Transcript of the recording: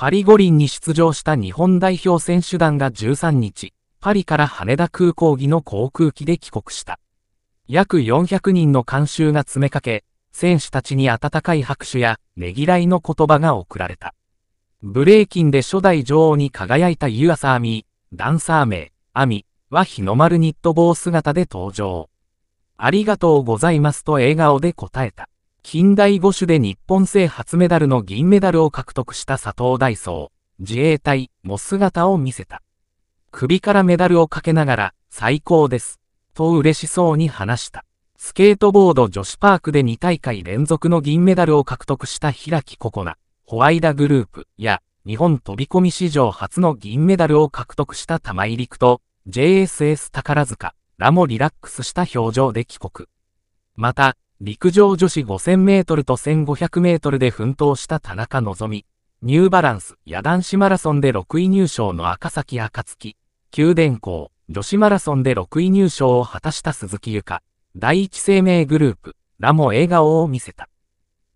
パリ五輪に出場した日本代表選手団が13日、パリから羽田空港着の航空機で帰国した。約400人の観衆が詰めかけ、選手たちに温かい拍手やねぎらいの言葉が贈られた。ブレイキンで初代女王に輝いたユアサーミー、ダンサー名、アミは日の丸ニット帽姿で登場。ありがとうございますと笑顔で答えた。近代五種で日本製初メダルの銀メダルを獲得した佐藤大壮、自衛隊も姿を見せた。首からメダルをかけながら、最高です。と嬉しそうに話した。スケートボード女子パークで2大会連続の銀メダルを獲得した平木ココナ、ホワイダグループや、日本飛び込み史上初の銀メダルを獲得した玉井陸と、JSS 宝塚らもリラックスした表情で帰国。また、陸上女子5000メートルと1500メートルで奮闘した田中希美。ニューバランス、野男子マラソンで6位入賞の赤崎暁、九電工、女子マラソンで6位入賞を果たした鈴木ゆか、第一生命グループ、らも笑顔を見せた。